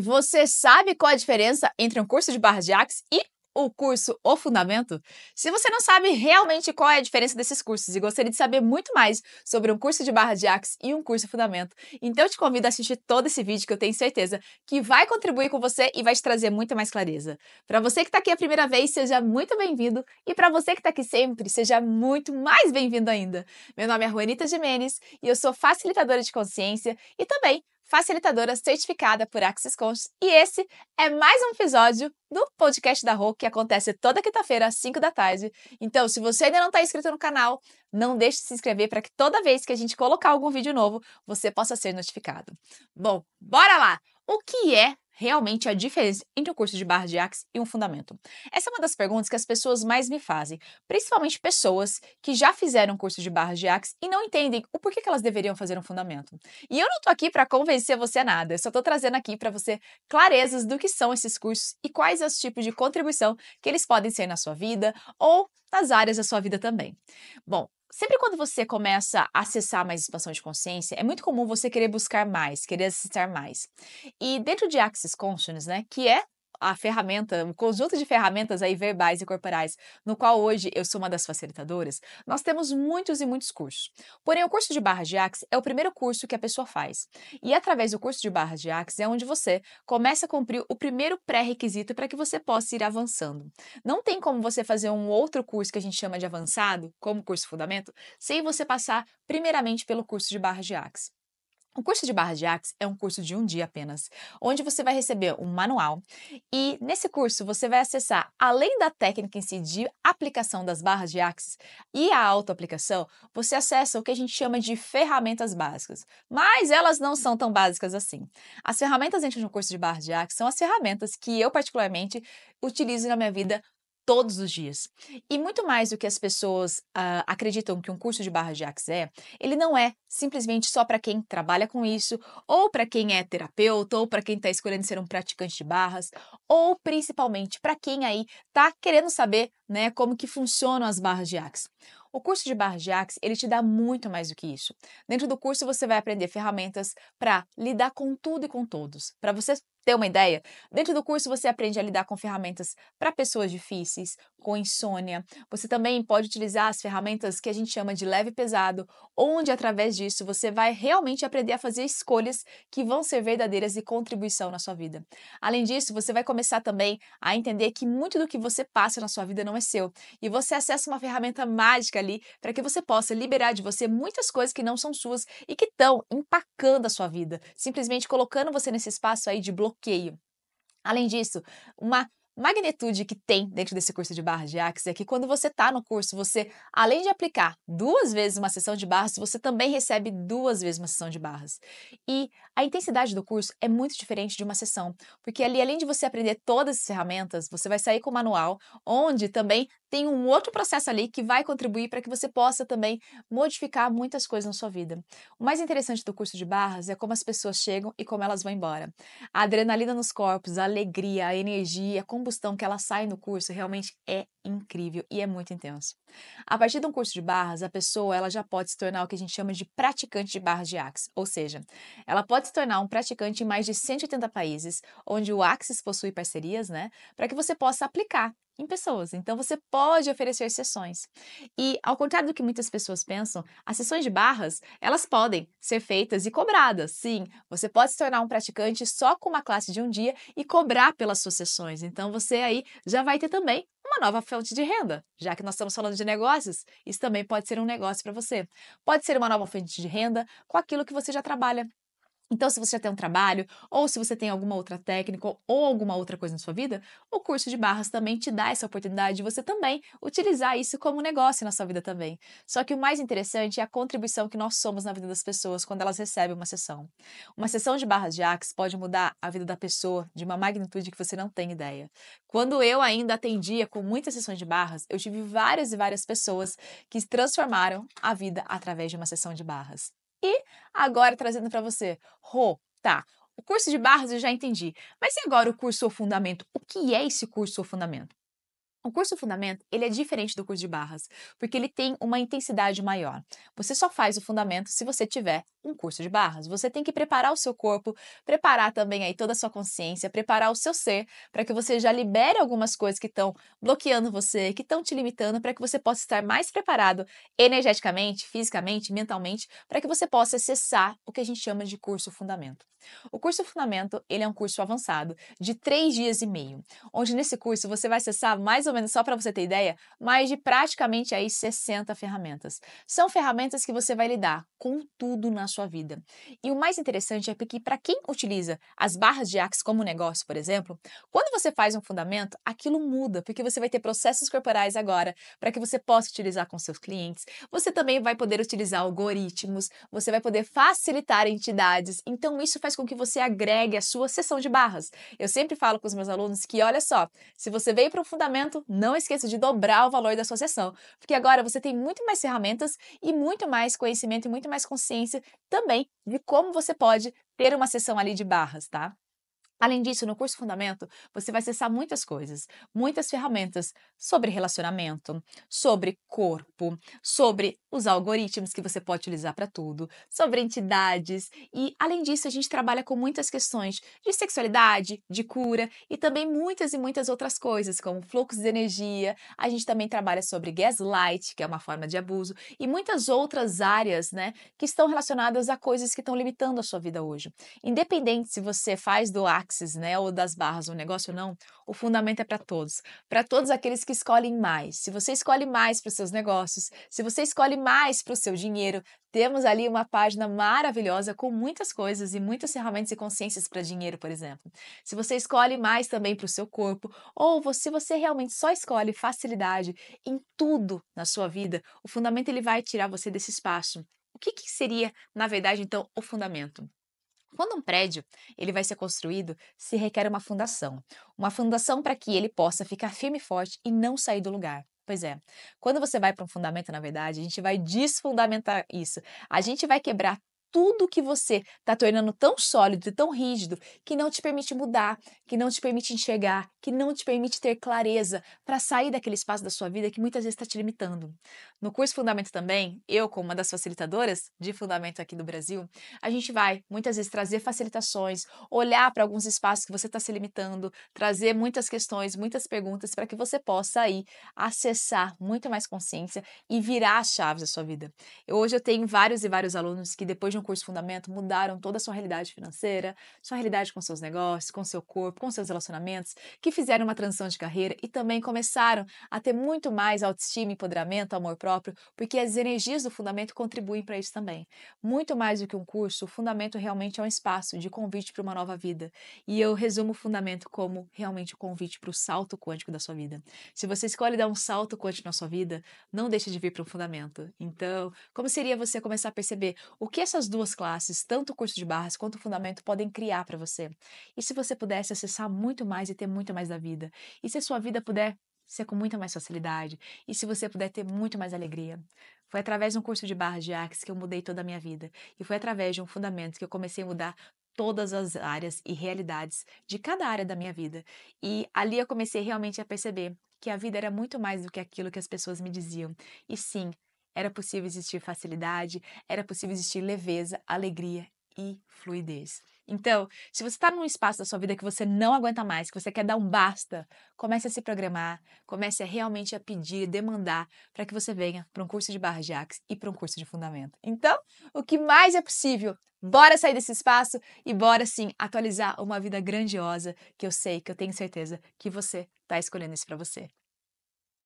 você sabe qual a diferença entre um curso de barras de axe e o curso O Fundamento? Se você não sabe realmente qual é a diferença desses cursos e gostaria de saber muito mais sobre um curso de barra de axe e um curso Fundamento, então eu te convido a assistir todo esse vídeo que eu tenho certeza que vai contribuir com você e vai te trazer muita mais clareza. Para você que está aqui a primeira vez, seja muito bem-vindo e para você que está aqui sempre, seja muito mais bem-vindo ainda. Meu nome é Juanita Jimenez e eu sou facilitadora de consciência e também facilitadora certificada por Axis Coach, e esse é mais um episódio do podcast da Rô, que acontece toda quinta-feira, às 5 da tarde. Então, se você ainda não está inscrito no canal, não deixe de se inscrever para que toda vez que a gente colocar algum vídeo novo, você possa ser notificado. Bom, bora lá! O que é realmente a diferença entre um curso de barra de axe e um fundamento? Essa é uma das perguntas que as pessoas mais me fazem, principalmente pessoas que já fizeram um curso de barra de axe e não entendem o porquê que elas deveriam fazer um fundamento. E eu não tô aqui para convencer você a nada, eu só tô trazendo aqui para você clarezas do que são esses cursos e quais os tipos de contribuição que eles podem ser na sua vida ou nas áreas da sua vida também. Bom, Sempre quando você começa a acessar mais expansão de consciência, é muito comum você querer buscar mais, querer acessar mais. E dentro de Access Consciousness, né, que é a ferramenta, o um conjunto de ferramentas aí verbais e corporais, no qual hoje eu sou uma das facilitadoras, nós temos muitos e muitos cursos. Porém, o curso de barras de axis é o primeiro curso que a pessoa faz. E através do curso de barras de axis é onde você começa a cumprir o primeiro pré-requisito para que você possa ir avançando. Não tem como você fazer um outro curso que a gente chama de avançado, como curso fundamento, sem você passar primeiramente pelo curso de barras de axis. O curso de barra de axe é um curso de um dia apenas, onde você vai receber um manual e nesse curso você vai acessar, além da técnica em si de aplicação das barras de axe e a autoaplicação, você acessa o que a gente chama de ferramentas básicas, mas elas não são tão básicas assim. As ferramentas dentro de um curso de barra de axe são as ferramentas que eu particularmente utilizo na minha vida todos os dias. E muito mais do que as pessoas uh, acreditam que um curso de barra de axe é, ele não é simplesmente só para quem trabalha com isso, ou para quem é terapeuta, ou para quem está escolhendo ser um praticante de barras, ou principalmente para quem aí está querendo saber né, como que funcionam as barras de axe. O curso de Barjax, ele te dá muito mais do que isso. Dentro do curso você vai aprender ferramentas para lidar com tudo e com todos. Para você ter uma ideia, dentro do curso você aprende a lidar com ferramentas para pessoas difíceis, com insônia. Você também pode utilizar as ferramentas que a gente chama de leve e pesado, onde através disso você vai realmente aprender a fazer escolhas que vão ser verdadeiras e contribuição na sua vida. Além disso, você vai começar também a entender que muito do que você passa na sua vida não é seu e você acessa uma ferramenta mágica ali para que você possa liberar de você muitas coisas que não são suas e que estão empacando a sua vida, simplesmente colocando você nesse espaço aí de bloqueio. Além disso, uma magnitude que tem dentro desse curso de barras de axis é que quando você está no curso, você, além de aplicar duas vezes uma sessão de barras, você também recebe duas vezes uma sessão de barras. E a intensidade do curso é muito diferente de uma sessão, porque ali, além de você aprender todas as ferramentas, você vai sair com o manual, onde também tem um outro processo ali que vai contribuir para que você possa também modificar muitas coisas na sua vida. O mais interessante do curso de barras é como as pessoas chegam e como elas vão embora. A adrenalina nos corpos, a alegria, a energia, como combustão que ela sai no curso realmente é incrível e é muito intenso. A partir de um curso de barras, a pessoa ela já pode se tornar o que a gente chama de praticante de barras de Axis, ou seja, ela pode se tornar um praticante em mais de 180 países, onde o Axis possui parcerias, né, para que você possa aplicar em pessoas. Então você pode oferecer sessões. E ao contrário do que muitas pessoas pensam, as sessões de barras, elas podem ser feitas e cobradas. Sim, você pode se tornar um praticante só com uma classe de um dia e cobrar pelas suas sessões. Então você aí já vai ter também uma nova fonte de renda. Já que nós estamos falando de negócios, isso também pode ser um negócio para você. Pode ser uma nova fonte de renda com aquilo que você já trabalha. Então, se você já tem um trabalho, ou se você tem alguma outra técnica, ou alguma outra coisa na sua vida, o curso de barras também te dá essa oportunidade de você também utilizar isso como negócio na sua vida também. Só que o mais interessante é a contribuição que nós somos na vida das pessoas quando elas recebem uma sessão. Uma sessão de barras de Axe pode mudar a vida da pessoa de uma magnitude que você não tem ideia. Quando eu ainda atendia com muitas sessões de barras, eu tive várias e várias pessoas que transformaram a vida através de uma sessão de barras. E agora trazendo para você, Rô, tá, o curso de barras eu já entendi, mas e agora o curso ou fundamento? O que é esse curso ou fundamento? O curso fundamento, ele é diferente do curso de barras, porque ele tem uma intensidade maior. Você só faz o fundamento se você tiver um curso de barras. Você tem que preparar o seu corpo, preparar também aí toda a sua consciência, preparar o seu ser para que você já libere algumas coisas que estão bloqueando você, que estão te limitando, para que você possa estar mais preparado energeticamente, fisicamente, mentalmente, para que você possa acessar o que a gente chama de curso fundamento. O curso Fundamento, ele é um curso avançado de três dias e meio, onde nesse curso você vai acessar, mais ou menos só para você ter ideia, mais de praticamente aí 60 ferramentas. São ferramentas que você vai lidar com tudo na sua sua vida. E o mais interessante é que, para quem utiliza as barras de Axe como negócio, por exemplo, quando você faz um fundamento, aquilo muda, porque você vai ter processos corporais agora para que você possa utilizar com seus clientes. Você também vai poder utilizar algoritmos, você vai poder facilitar entidades. Então, isso faz com que você agregue a sua sessão de barras. Eu sempre falo com os meus alunos que, olha só, se você veio para um fundamento, não esqueça de dobrar o valor da sua sessão, porque agora você tem muito mais ferramentas e muito mais conhecimento e muito mais consciência também de como você pode ter uma sessão ali de barras, tá? Além disso, no curso Fundamento, você vai acessar muitas coisas, muitas ferramentas sobre relacionamento, sobre corpo, sobre os algoritmos que você pode utilizar para tudo, sobre entidades e, além disso, a gente trabalha com muitas questões de sexualidade, de cura e também muitas e muitas outras coisas, como fluxos de energia. A gente também trabalha sobre gaslight, que é uma forma de abuso, e muitas outras áreas, né, que estão relacionadas a coisas que estão limitando a sua vida hoje. Independente se você faz doar axis, né, ou das barras, um negócio ou não, o fundamento é para todos. Para todos aqueles que escolhem mais. Se você escolhe mais para os seus negócios, se você escolhe mais para o seu dinheiro, temos ali uma página maravilhosa com muitas coisas e muitas ferramentas e consciências para dinheiro, por exemplo. Se você escolhe mais também para o seu corpo, ou se você realmente só escolhe facilidade em tudo na sua vida, o fundamento ele vai tirar você desse espaço. O que, que seria, na verdade, então, o fundamento? Quando um prédio ele vai ser construído, se requer uma fundação. Uma fundação para que ele possa ficar firme e forte e não sair do lugar. Pois é, quando você vai para um fundamento, na verdade, a gente vai desfundamentar isso. A gente vai quebrar tudo que você está tornando tão sólido e tão rígido que não te permite mudar, que não te permite enxergar, que não te permite ter clareza para sair daquele espaço da sua vida que muitas vezes está te limitando. No curso Fundamento também, eu, como uma das facilitadoras de Fundamento aqui do Brasil, a gente vai muitas vezes trazer facilitações, olhar para alguns espaços que você está se limitando, trazer muitas questões, muitas perguntas para que você possa aí acessar muito mais consciência e virar as chaves da sua vida. Eu, hoje eu tenho vários e vários alunos que depois de um curso Fundamento mudaram toda a sua realidade financeira, sua realidade com seus negócios, com seu corpo, com seus relacionamentos, que fizeram uma transição de carreira e também começaram a ter muito mais autoestima, empoderamento, amor próprio, porque as energias do Fundamento contribuem para isso também. Muito mais do que um curso, o Fundamento realmente é um espaço de convite para uma nova vida. E eu resumo o Fundamento como realmente o um convite para o salto quântico da sua vida. Se você escolhe dar um salto quântico na sua vida, não deixe de vir para o Fundamento. Então, como seria você começar a perceber o que essas duas classes, tanto o curso de barras quanto o fundamento, podem criar para você. E se você pudesse acessar muito mais e ter muito mais da vida? E se a sua vida puder ser com muita mais facilidade? E se você puder ter muito mais alegria? Foi através de um curso de barras de Axis que eu mudei toda a minha vida. E foi através de um fundamento que eu comecei a mudar todas as áreas e realidades de cada área da minha vida. E ali eu comecei realmente a perceber que a vida era muito mais do que aquilo que as pessoas me diziam. E sim, era possível existir facilidade, era possível existir leveza, alegria e fluidez. Então, se você está num espaço da sua vida que você não aguenta mais, que você quer dar um basta, comece a se programar, comece a realmente a pedir, demandar, para que você venha para um curso de barra de axe e para um curso de fundamento. Então, o que mais é possível? Bora sair desse espaço e bora sim atualizar uma vida grandiosa que eu sei, que eu tenho certeza que você está escolhendo isso para você.